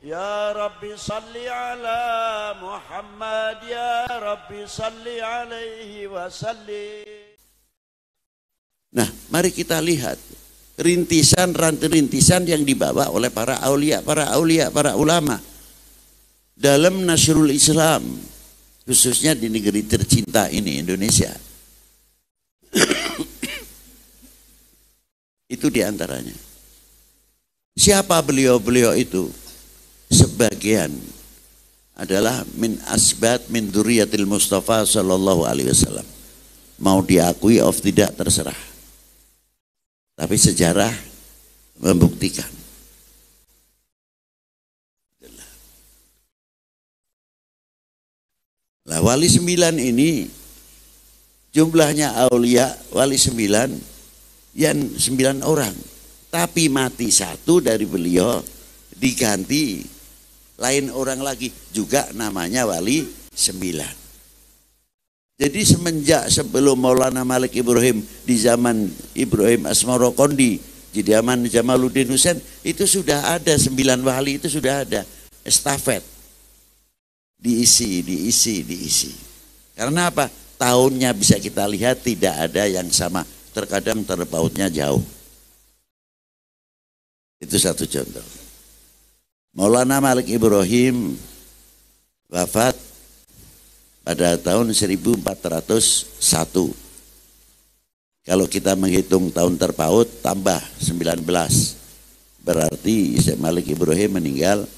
يا رب صل على محمد يا رب صل عليه وسلم Nah, mari kita lihat rintisan rantai-rintisan yang dibawa oleh para aulia, para aulia, para ulama dalam Nasrul Islam khususnya di negeri tercinta ini Indonesia. itu diantaranya. Siapa beliau-beliau itu? sebagian adalah min asbat min duriyatil Mustafa sallallahu alaihi wasallam. Mau diakui of tidak terserah. Tapi sejarah membuktikan. Nah, wali sembilan ini jumlahnya aulia wali sembilan yang sembilan orang. Tapi mati satu dari beliau diganti lain orang lagi juga namanya wali sembilan. Jadi semenjak sebelum Maulana Malik Ibrahim di zaman Ibrahim Asmoro Kondi di zaman Jamaluddin Hussein, itu sudah ada sembilan wali itu sudah ada estafet diisi diisi diisi karena apa tahunnya bisa kita lihat tidak ada yang sama terkadang terpautnya jauh itu satu contoh Maulana Malik Ibrahim wafat pada tahun 1401. Kalau kita menghitung tahun terpaut tambah 19. Berarti Syekh Malik Ibrahim meninggal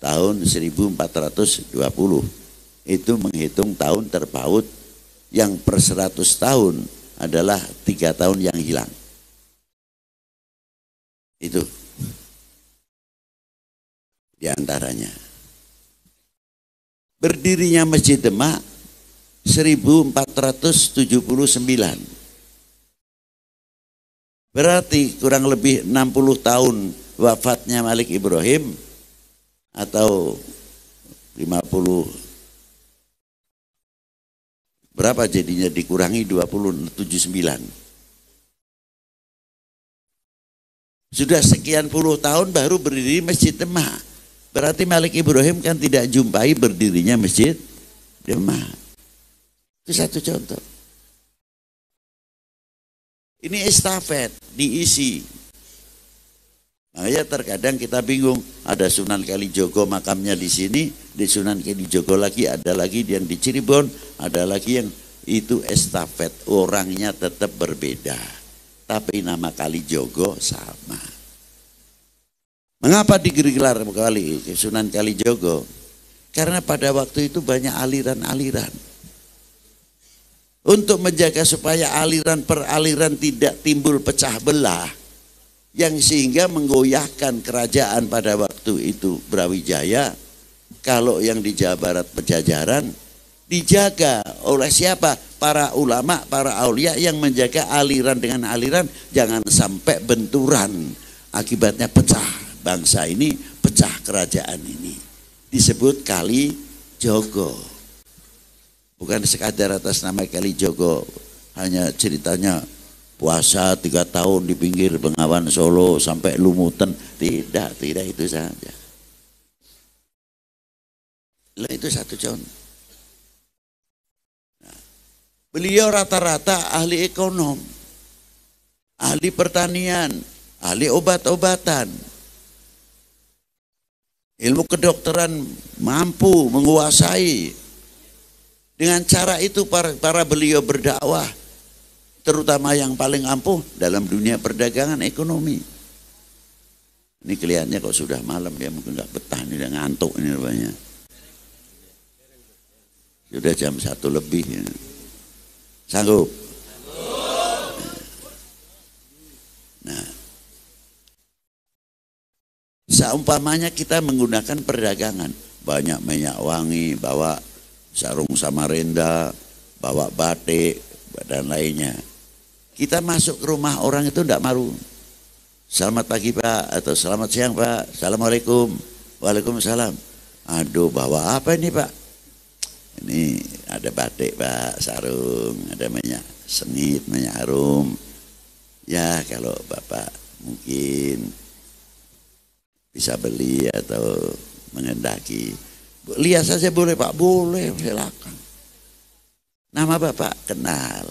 tahun 1420. Itu menghitung tahun terpaut yang per 100 tahun adalah tiga tahun yang hilang. Itu di antaranya. Berdirinya Masjid Demak 1479. Berarti kurang lebih 60 tahun wafatnya Malik Ibrahim atau 50 berapa jadinya dikurangi 279. Sudah sekian puluh tahun baru berdiri Masjid Demak. Berarti Malik Ibrahim kan tidak jumpai berdirinya masjid Demak. Itu satu contoh. Ini estafet diisi. Ya terkadang kita bingung, ada Sunan Kalijogo makamnya di sini, di Sunan Kalijogo lagi, ada lagi yang di Cirebon, ada lagi yang itu estafet, orangnya tetap berbeda. Tapi nama Kalijogo sama. Mengapa digelar kali Sunan Kalijogo? Karena pada waktu itu banyak aliran-aliran. Untuk menjaga supaya aliran per aliran tidak timbul pecah belah yang sehingga menggoyahkan kerajaan pada waktu itu Brawijaya. Kalau yang di Jawa Barat pejajaran dijaga oleh siapa? Para ulama, para aulia yang menjaga aliran dengan aliran jangan sampai benturan akibatnya pecah bangsa ini, pecah kerajaan ini. Disebut Kali Jogo. Bukan sekadar atas nama Kali Jogo, hanya ceritanya puasa tiga tahun di pinggir Bengawan Solo sampai Lumutan. Tidak, tidak itu saja. Lalu itu satu contoh. Nah, beliau rata-rata ahli ekonom, ahli pertanian, ahli obat-obatan, Ilmu kedokteran mampu menguasai. Dengan cara itu para, para beliau berdakwah, terutama yang paling ampuh dalam dunia perdagangan ekonomi. Ini kelihatannya kok sudah malam dia mungkin nggak betah ini udah ngantuk ini rupanya. Sudah jam satu lebih. Ya. Sanggup? Nah, Seumpamanya kita menggunakan perdagangan, banyak minyak wangi, bawa sarung samarinda, bawa batik, dan lainnya. Kita masuk ke rumah orang itu tidak maru. Selamat pagi pak, atau selamat siang pak, Assalamualaikum, Waalaikumsalam. Aduh bawa apa ini pak? Ini ada batik pak, sarung, ada minyak sengit, minyak harum. Ya kalau bapak mungkin bisa beli atau mengendaki. Lihat saja boleh Pak, boleh silakan. Nama Bapak kenal.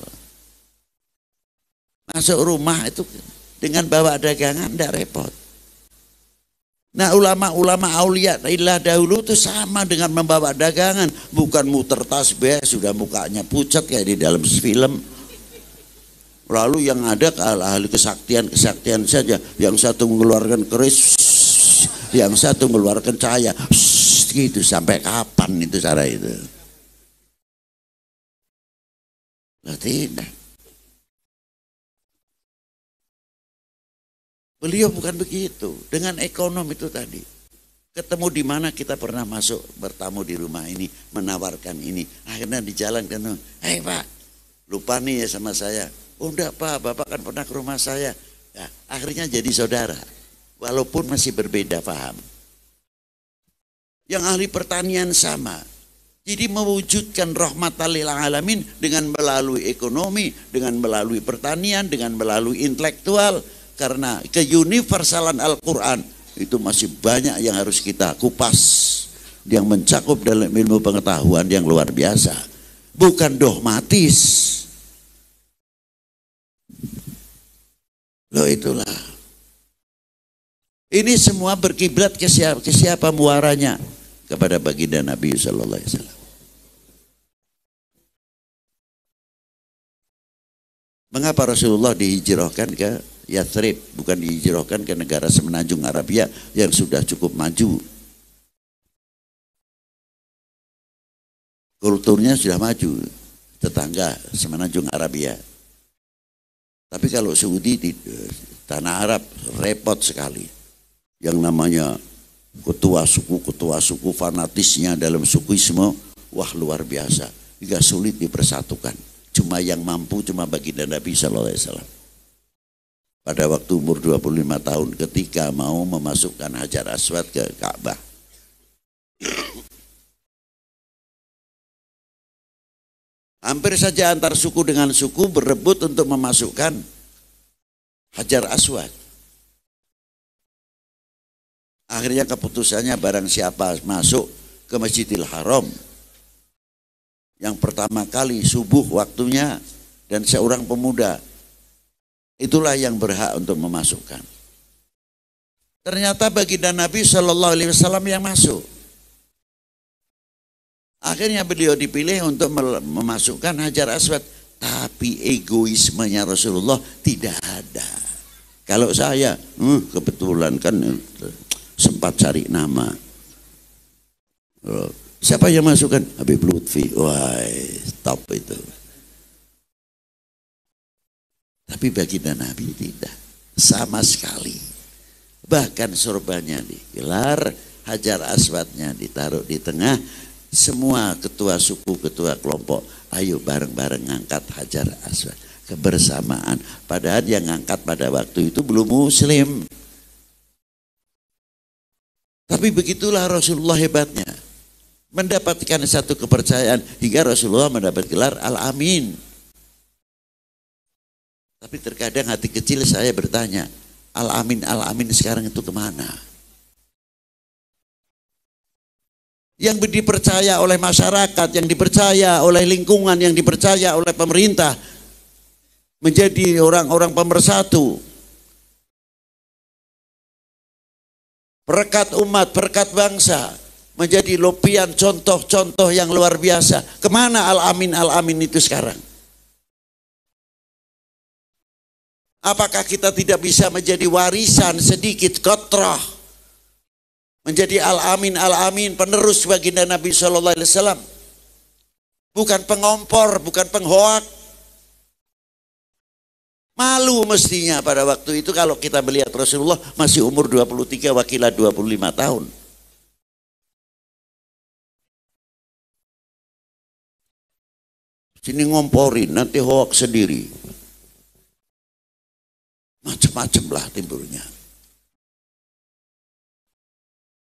Masuk rumah itu dengan bawa dagangan tidak repot. Nah ulama-ulama aulia ilah dahulu itu sama dengan membawa dagangan. Bukan muter tasbih, sudah mukanya pucat kayak di dalam film. Lalu yang ada ahli kesaktian-kesaktian saja. Yang satu mengeluarkan keris, yang satu mengeluarkan cahaya Shhh, gitu sampai kapan itu cara itu nah, tidak beliau bukan begitu dengan ekonom itu tadi ketemu di mana kita pernah masuk bertamu di rumah ini menawarkan ini akhirnya di jalan kan hei eh, pak lupa nih ya sama saya oh enggak pak bapak kan pernah ke rumah saya ya, akhirnya jadi saudara walaupun masih berbeda paham. Yang ahli pertanian sama. Jadi mewujudkan rahmat lil alamin dengan melalui ekonomi, dengan melalui pertanian, dengan melalui intelektual. Karena keuniversalan Al-Quran itu masih banyak yang harus kita kupas. Yang mencakup dalam ilmu pengetahuan yang luar biasa. Bukan dogmatis. Loh itulah ini semua berkiblat ke siapa, ke siapa muaranya? Kepada baginda Nabi Sallallahu Alaihi Wasallam. Mengapa Rasulullah dihijrahkan ke Yathrib, bukan dihijrahkan ke negara semenanjung Arabia yang sudah cukup maju? Kulturnya sudah maju, tetangga semenanjung Arabia. Tapi kalau Saudi di tanah Arab repot sekali yang namanya ketua suku, ketua suku fanatisnya dalam sukuisme, wah luar biasa. Hingga sulit dipersatukan. Cuma yang mampu cuma baginda Nabi saw Pada waktu umur 25 tahun ketika mau memasukkan Hajar Aswad ke Ka'bah. Hampir saja antar suku dengan suku berebut untuk memasukkan Hajar Aswad. Akhirnya keputusannya barang siapa masuk ke Masjidil Haram. Yang pertama kali subuh waktunya dan seorang pemuda. Itulah yang berhak untuk memasukkan. Ternyata bagi dan Nabi Shallallahu Alaihi Wasallam yang masuk. Akhirnya beliau dipilih untuk memasukkan Hajar Aswad. Tapi egoismenya Rasulullah tidak ada. Kalau saya, uh, kebetulan kan sempat cari nama. Oh, siapa yang masukkan? Habib Lutfi. Wah, top itu. Tapi bagi Nabi tidak. Sama sekali. Bahkan sorbannya digelar, hajar aswadnya ditaruh di tengah. Semua ketua suku, ketua kelompok, ayo bareng-bareng ngangkat hajar aswad. Kebersamaan. Padahal yang ngangkat pada waktu itu belum muslim. Tapi begitulah Rasulullah hebatnya. Mendapatkan satu kepercayaan hingga Rasulullah mendapat gelar Al-Amin. Tapi terkadang hati kecil saya bertanya, Al-Amin, Al-Amin sekarang itu kemana? Yang dipercaya oleh masyarakat, yang dipercaya oleh lingkungan, yang dipercaya oleh pemerintah. Menjadi orang-orang pemersatu, berkat umat, berkat bangsa, menjadi lopian contoh-contoh yang luar biasa. Kemana al-amin al-amin itu sekarang? Apakah kita tidak bisa menjadi warisan sedikit kotroh? Menjadi al-amin al-amin penerus baginda Nabi Shallallahu Alaihi Wasallam. Bukan pengompor, bukan penghoak, Malu mestinya pada waktu itu kalau kita melihat Rasulullah masih umur 23 wakilah 25 tahun. Sini ngomporin, nanti hoax sendiri. Macem-macem lah timbulnya.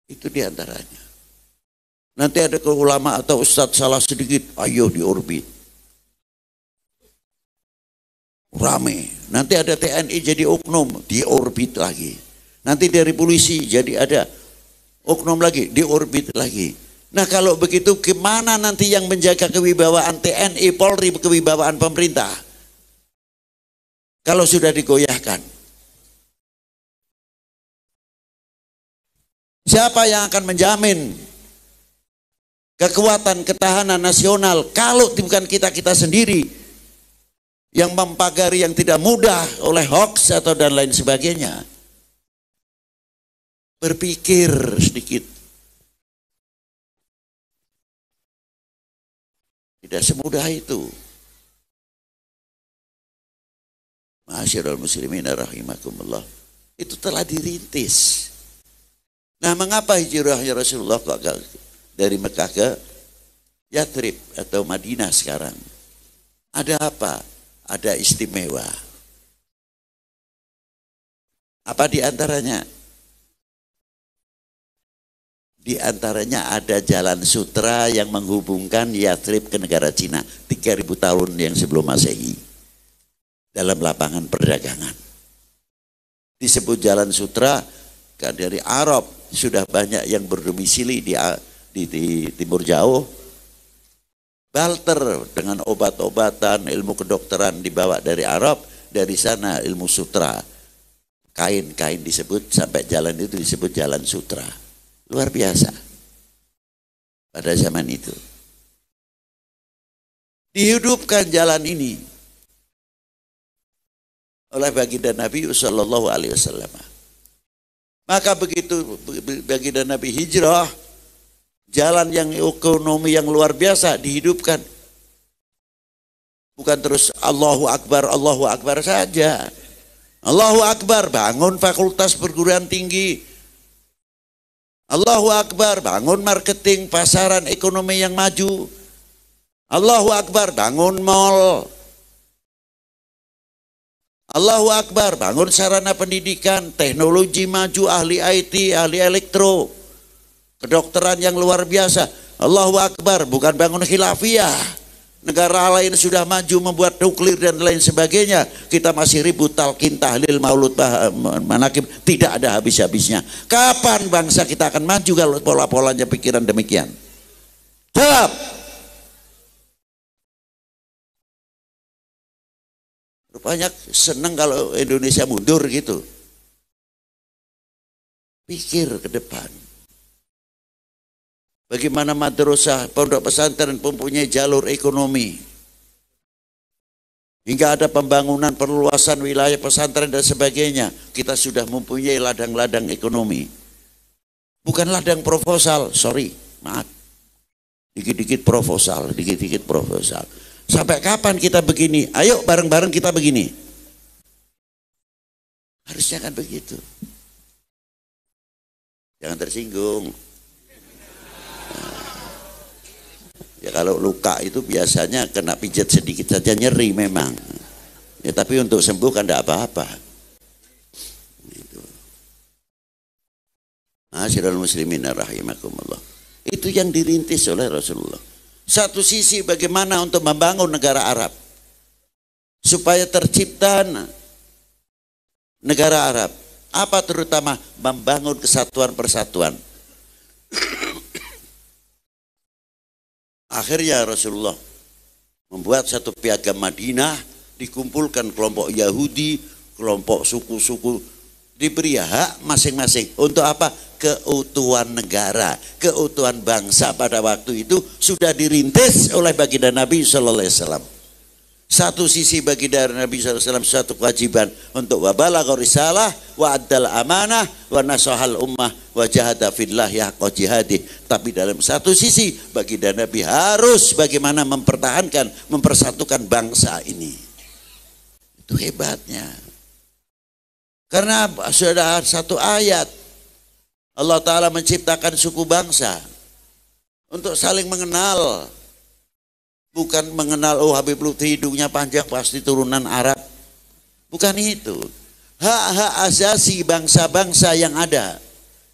Itu diantaranya. Nanti ada ke ulama atau ustadz salah sedikit, ayo di orbit. Rame, Nanti ada TNI jadi oknum, di orbit lagi. Nanti dari polisi jadi ada oknum lagi, di orbit lagi. Nah kalau begitu gimana nanti yang menjaga kewibawaan TNI, Polri, kewibawaan pemerintah? Kalau sudah digoyahkan. Siapa yang akan menjamin kekuatan ketahanan nasional kalau bukan kita-kita sendiri yang mempagari yang tidak mudah oleh hoax atau dan lain sebagainya. Berpikir sedikit. Tidak semudah itu. Masyarul muslimin rahimakumullah. Itu telah dirintis. Nah mengapa hijrahnya Rasulullah kok dari Mekah ke Yatrib atau Madinah sekarang? Ada apa? ada istimewa. Apa di antaranya? Di antaranya ada jalan sutra yang menghubungkan Yatrib ke negara Cina 3000 tahun yang sebelum Masehi dalam lapangan perdagangan. Disebut jalan sutra kan dari Arab sudah banyak yang berdomisili di, di, di Timur Jauh Balter dengan obat-obatan, ilmu kedokteran dibawa dari Arab, dari sana ilmu sutra. Kain-kain disebut sampai jalan itu disebut jalan sutra. Luar biasa. Pada zaman itu. Dihidupkan jalan ini oleh baginda Nabi Shallallahu Alaihi Wasallam. Maka begitu baginda Nabi hijrah, jalan yang ekonomi yang luar biasa dihidupkan. Bukan terus Allahu Akbar, Allahu Akbar saja. Allahu Akbar, bangun fakultas perguruan tinggi. Allahu Akbar, bangun marketing, pasaran, ekonomi yang maju. Allahu Akbar, bangun mall. Allahu Akbar, bangun sarana pendidikan, teknologi maju, ahli IT, ahli elektro kedokteran yang luar biasa. Allahu Akbar, bukan bangun khilafiyah. Negara lain sudah maju membuat nuklir dan lain sebagainya. Kita masih ribut talqin tahlil maulud manakib tidak ada habis-habisnya. Kapan bangsa kita akan maju kalau pola-polanya pikiran demikian? Jawab. Rupanya senang kalau Indonesia mundur gitu. Pikir ke depan Bagaimana madrasah pondok pesantren mempunyai jalur ekonomi. Hingga ada pembangunan perluasan wilayah pesantren dan sebagainya. Kita sudah mempunyai ladang-ladang ekonomi. Bukan ladang proposal, sorry, maaf. Dikit-dikit proposal, dikit-dikit proposal. Sampai kapan kita begini? Ayo bareng-bareng kita begini. Harusnya kan begitu. Jangan tersinggung. Ya kalau luka itu biasanya kena pijat sedikit saja nyeri memang. Ya tapi untuk sembuh kan tidak apa-apa. Gitu. Asyirul muslimin rahimakumullah. Itu yang dirintis oleh Rasulullah. Satu sisi bagaimana untuk membangun negara Arab. Supaya tercipta negara Arab. Apa terutama membangun kesatuan persatuan. Akhirnya Rasulullah membuat satu piagam Madinah, dikumpulkan kelompok Yahudi, kelompok suku-suku, diberi hak masing-masing. Untuk apa? Keutuhan negara, keutuhan bangsa pada waktu itu sudah dirintis oleh baginda Nabi Shallallahu Alaihi Wasallam. Satu sisi bagi dari Nabi SAW satu kewajiban untuk wabala kau risalah wa adal amanah wa nasohal ummah wa jahada fidlah ya kau jihadi. Tapi dalam satu sisi bagi dari Nabi harus bagaimana mempertahankan, mempersatukan bangsa ini. Itu hebatnya. Karena sudah satu ayat Allah Ta'ala menciptakan suku bangsa untuk saling mengenal Bukan mengenal oh Habib Lutfi hidungnya panjang pasti turunan Arab. Bukan itu. Hak-hak asasi bangsa-bangsa yang ada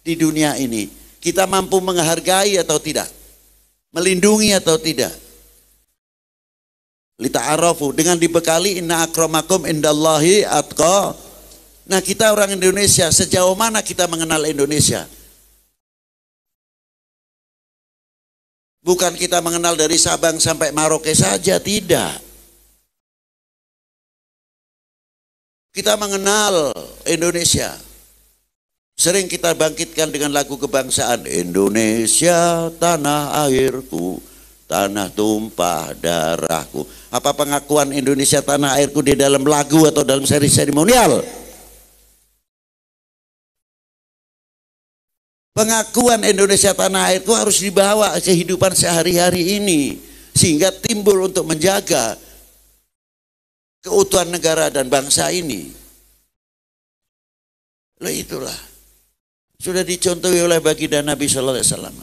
di dunia ini. Kita mampu menghargai atau tidak? Melindungi atau tidak? Lita arafu dengan dibekali inna akromakum indallahi atqa. Nah kita orang Indonesia sejauh mana kita mengenal Indonesia? Bukan kita mengenal dari Sabang sampai Maroke saja, tidak. Kita mengenal Indonesia. Sering kita bangkitkan dengan lagu kebangsaan Indonesia tanah airku, tanah tumpah darahku. Apa pengakuan Indonesia tanah airku di dalam lagu atau dalam seri seremonial? pengakuan Indonesia tanah Air itu harus dibawa kehidupan sehari-hari ini sehingga timbul untuk menjaga keutuhan negara dan bangsa ini. Lo itulah sudah dicontohi oleh baginda Nabi Shallallahu Alaihi Wasallam.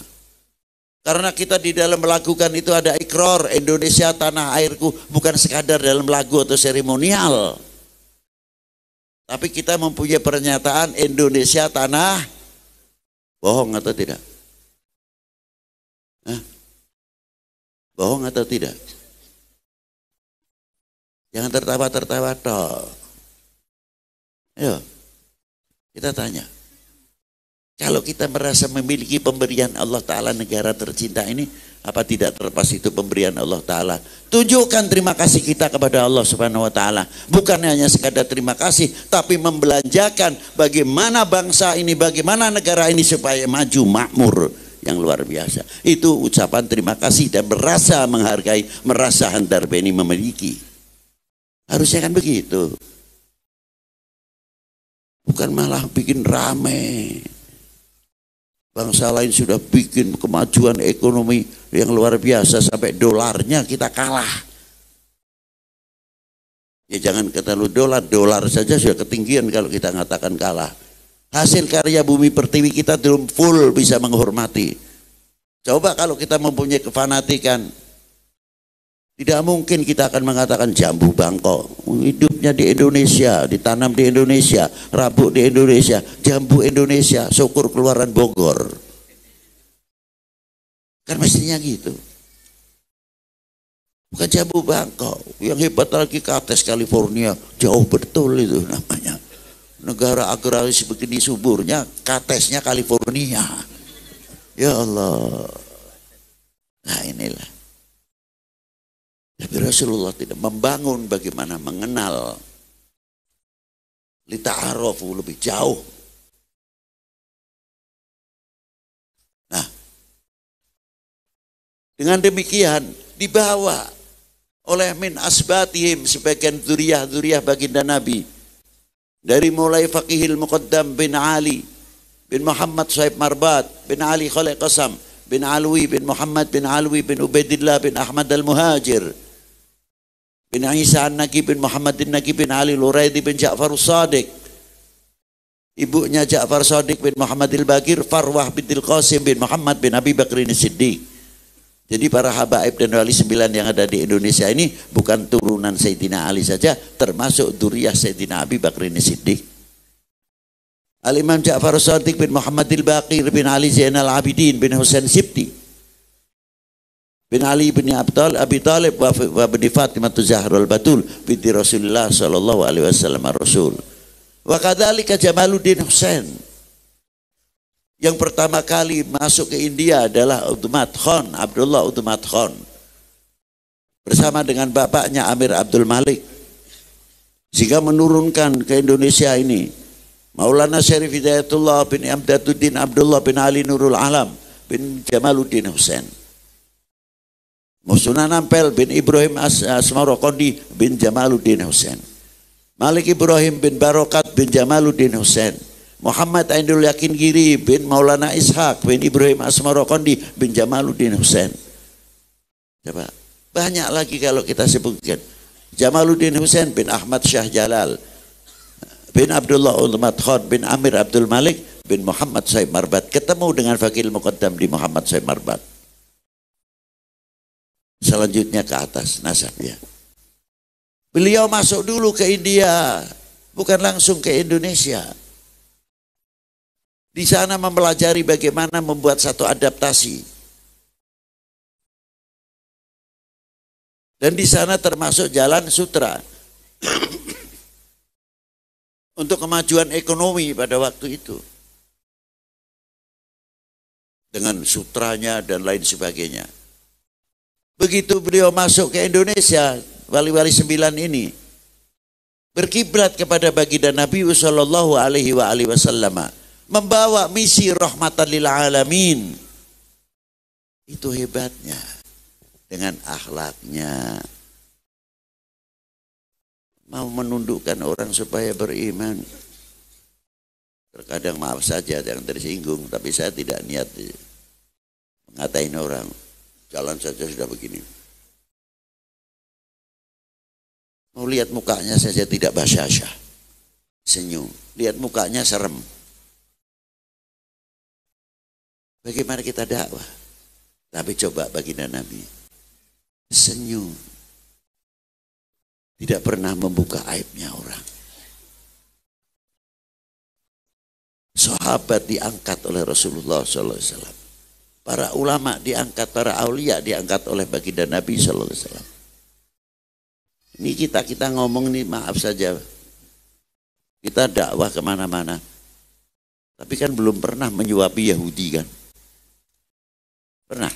Karena kita di dalam melakukan itu ada ikrar Indonesia tanah airku bukan sekadar dalam lagu atau seremonial. Tapi kita mempunyai pernyataan Indonesia tanah Bohong atau tidak? Hah? Bohong atau tidak? Jangan tertawa-tertawa toh. Ayo, kita tanya. Kalau kita merasa memiliki pemberian Allah Ta'ala negara tercinta ini, apa tidak terlepas itu pemberian Allah Ta'ala. Tunjukkan terima kasih kita kepada Allah Subhanahu Wa Ta'ala. Bukan hanya sekadar terima kasih, tapi membelanjakan bagaimana bangsa ini, bagaimana negara ini supaya maju, makmur. Yang luar biasa. Itu ucapan terima kasih dan merasa menghargai, merasa handar beni memiliki. Harusnya kan begitu. Bukan malah bikin rame. Bangsa lain sudah bikin kemajuan ekonomi yang luar biasa sampai dolarnya kita kalah. Ya jangan kata lu dolar, dolar saja sudah ketinggian kalau kita mengatakan kalah. Hasil karya bumi pertiwi kita belum full bisa menghormati. Coba kalau kita mempunyai kefanatikan, tidak mungkin kita akan mengatakan jambu bangkok. Hidupnya di Indonesia, ditanam di Indonesia, rabuk di Indonesia, jambu Indonesia, syukur keluaran Bogor. Kan mestinya gitu. Bukan jambu bangkok. Yang hebat lagi kates California. Jauh betul itu namanya. Negara agraris begini suburnya, katesnya California. Ya Allah. Nah inilah. Tapi Rasulullah tidak membangun bagaimana mengenal. Lita Arofu lebih jauh. Nah, dengan demikian dibawa oleh min asbatihim sebagian duriah-duriah baginda Nabi. Dari mulai Faqihil Muqaddam bin Ali bin Muhammad Saib Marbat bin Ali Khalil Qasam bin Alwi bin Muhammad bin Alwi bin Ubaidillah bin Ahmad al-Muhajir bin Isa An-Naki bin Muhammad bin Naki bin Ali Luraidi bin Ja'far Sadiq ibunya Ja'far Sadiq bin Muhammad Al-Bakir Farwah bin Qasim bin Muhammad bin Abi Bakrin Siddiq jadi para habaib dan wali sembilan yang ada di Indonesia ini bukan turunan Sayyidina Ali saja, termasuk duriah Sayyidina Abi Bakrin Siddiq. Al-Imam Ja'far Sadiq bin Muhammad al bakir bin Ali Zainal Abidin bin Husain Sibti bin Ali bin Abdal Abi Talib wa, wa bin Fatimah Zahrul Batul binti Rasulullah sallallahu alaihi wasallam Rasul. Wa kadzalika Jamaluddin Husain. Yang pertama kali masuk ke India adalah Uthman Khan, Abdullah Uthman Khan. Bersama dengan bapaknya Amir Abdul Malik. Sehingga menurunkan ke Indonesia ini Maulana Syarif Hidayatullah bin Amdatuddin Abdullah bin Ali Nurul Alam bin Jamaluddin Husain. Musuna Nampel bin Ibrahim As Asmarokondi bin Jamaluddin Hussein. Malik Ibrahim bin Barokat bin Jamaluddin Hussein. Muhammad Ainul Yakin Giri bin Maulana Ishak bin Ibrahim Asmarokondi bin Jamaluddin Hussein. Coba banyak lagi kalau kita sebutkan. Jamaluddin Hussein bin Ahmad Syah Jalal bin Abdullah Ulmat Khod bin Amir Abdul Malik bin Muhammad Said Marbat ketemu dengan Fakil Muqaddam di Muhammad Said Marbat selanjutnya ke atas nasabnya. Beliau masuk dulu ke India, bukan langsung ke Indonesia. Di sana mempelajari bagaimana membuat satu adaptasi. Dan di sana termasuk jalan sutra. Untuk kemajuan ekonomi pada waktu itu. Dengan sutranya dan lain sebagainya. Begitu beliau masuk ke Indonesia, wali-wali sembilan ini berkiblat kepada baginda Nabi Sallallahu Alaihi Wasallam, membawa misi rahmatan lil alamin. Itu hebatnya dengan akhlaknya. Mau menundukkan orang supaya beriman. Terkadang maaf saja yang tersinggung, tapi saya tidak niat mengatain orang. Jalan saja sudah begini. Mau lihat mukanya saja tidak basah Senyum. Lihat mukanya serem. Bagaimana kita dakwah? Tapi coba baginda Nabi. Senyum. Tidak pernah membuka aibnya orang. Sahabat diangkat oleh Rasulullah SAW para ulama diangkat, para aulia diangkat oleh baginda Nabi saw. Ini kita kita ngomong nih maaf saja, kita dakwah kemana-mana, tapi kan belum pernah menyuapi Yahudi kan? Pernah?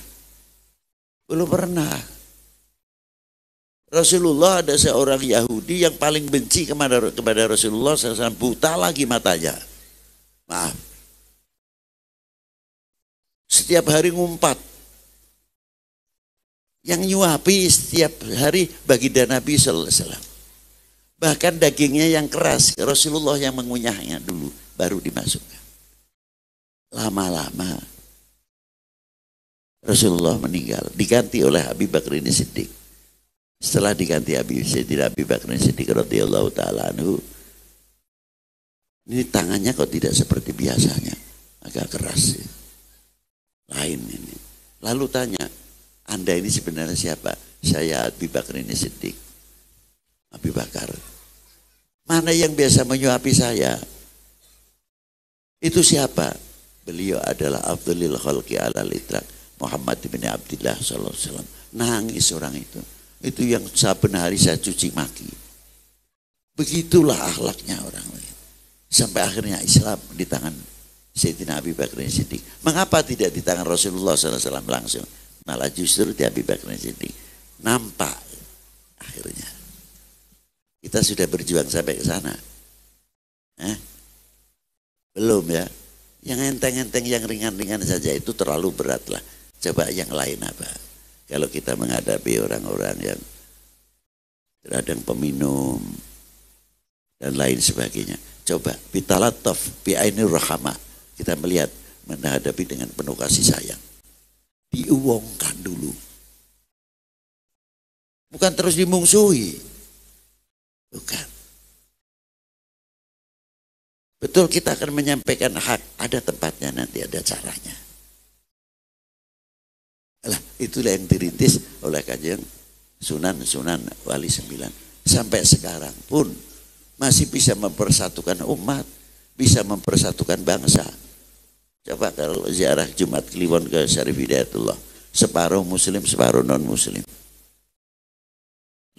Belum pernah. Rasulullah ada seorang Yahudi yang paling benci kepada kepada Rasulullah, saya buta lagi matanya. Maaf, setiap hari ngumpat. Yang nyuapi setiap hari bagi Nabi Sallallahu Alaihi Bahkan dagingnya yang keras, Rasulullah yang mengunyahnya dulu, baru dimasukkan. Lama-lama Rasulullah meninggal, diganti oleh Habib bakri Siddiq. Setelah diganti Habib Siddiq, Habib Bakr Siddiq radhiyallahu taala anhu, ini tangannya kok tidak seperti biasanya, agak keras. Ya. Lain ini. Lalu tanya, Anda ini sebenarnya siapa? Saya Abi Bakar ini sedik Abi Bakar. Mana yang biasa menyuapi saya? Itu siapa? Beliau adalah Abdulil Khalqi ala litra. Muhammad bin Abdullah sallallahu alaihi wasallam. Nangis orang itu. Itu yang saben hari saya cuci maki. Begitulah akhlaknya orang lain. Sampai akhirnya Islam di tangan Sayyidina Abi Bakar Siddiq. Mengapa tidak di tangan Rasulullah SAW langsung? Malah justru di Abi Bakar Siddiq. Nampak akhirnya. Kita sudah berjuang sampai ke sana. Eh? Belum ya. Yang enteng-enteng, yang ringan-ringan saja itu terlalu berat lah. Coba yang lain apa? Kalau kita menghadapi orang-orang yang radang peminum dan lain sebagainya. Coba bitalatov bi'ainir rahmah kita melihat menghadapi dengan penuh kasih sayang. Diuwongkan dulu. Bukan terus dimungsuhi. Bukan. Betul kita akan menyampaikan hak. Ada tempatnya nanti, ada caranya. Alah, itulah yang dirintis oleh kajian Sunan-Sunan Wali Sembilan. Sampai sekarang pun masih bisa mempersatukan umat, bisa mempersatukan bangsa, Coba kalau ziarah Jumat Kliwon ke Syarif Hidayatullah. Separuh muslim, separuh non muslim.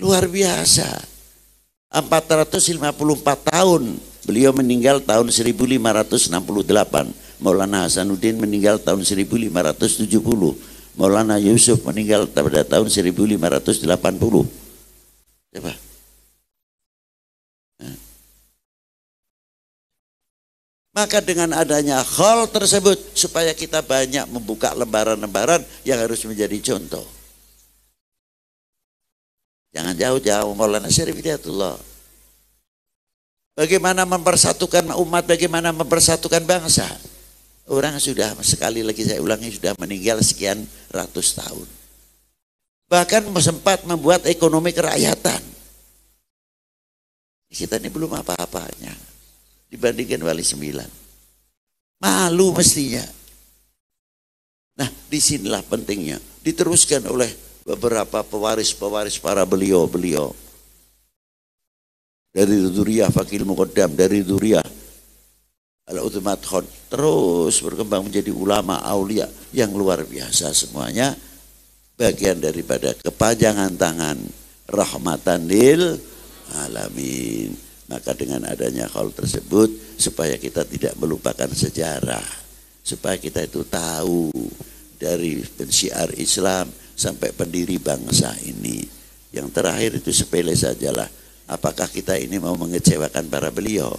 Luar biasa. 454 tahun. Beliau meninggal tahun 1568. Maulana Hasanuddin meninggal tahun 1570. Maulana Yusuf meninggal pada tahun 1580. Coba. Maka dengan adanya hal tersebut supaya kita banyak membuka lembaran-lembaran yang harus menjadi contoh. Jangan jauh-jauh Maulana Syarif Hidayatullah. Bagaimana mempersatukan umat, bagaimana mempersatukan bangsa. Orang sudah sekali lagi saya ulangi sudah meninggal sekian ratus tahun. Bahkan sempat membuat ekonomi kerakyatan. Kita ini belum apa-apanya dibandingkan wali sembilan. Malu mestinya. Nah, disinilah pentingnya. Diteruskan oleh beberapa pewaris-pewaris para beliau-beliau. Dari Duriah Fakil Muqaddam, dari Duriah al uthmat Khon. Terus berkembang menjadi ulama aulia yang luar biasa semuanya. Bagian daripada kepanjangan tangan rahmatan lil alamin. Maka dengan adanya hal tersebut supaya kita tidak melupakan sejarah, supaya kita itu tahu dari pensiar Islam sampai pendiri bangsa ini. Yang terakhir itu sepele sajalah. Apakah kita ini mau mengecewakan para beliau?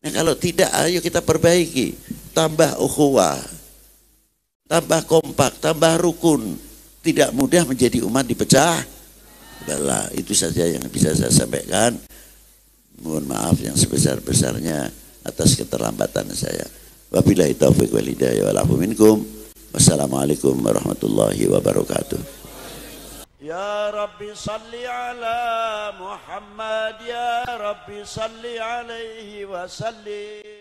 Nah kalau tidak ayo kita perbaiki. Tambah ukhuwah, tambah kompak, tambah rukun. Tidak mudah menjadi umat dipecah bala. Itu saja yang bisa saya sampaikan. Mohon maaf yang sebesar-besarnya atas keterlambatan saya. Wabillahi taufiq wal hidayah wal minkum. Wassalamualaikum warahmatullahi wabarakatuh. يا رب صل على محمد يا رب صل عليه وسلم